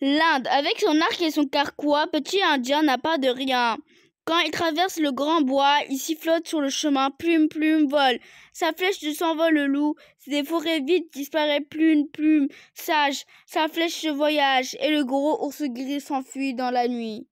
L'Inde, avec son arc et son carquois, petit indien n'a pas de rien. Quand il traverse le grand bois, il sifflote sur le chemin, plume, plume, vole. Sa flèche de s'envole le loup, des forêts vides disparaît, plume, plume, sage. Sa flèche se voyage, et le gros ours gris s'enfuit dans la nuit.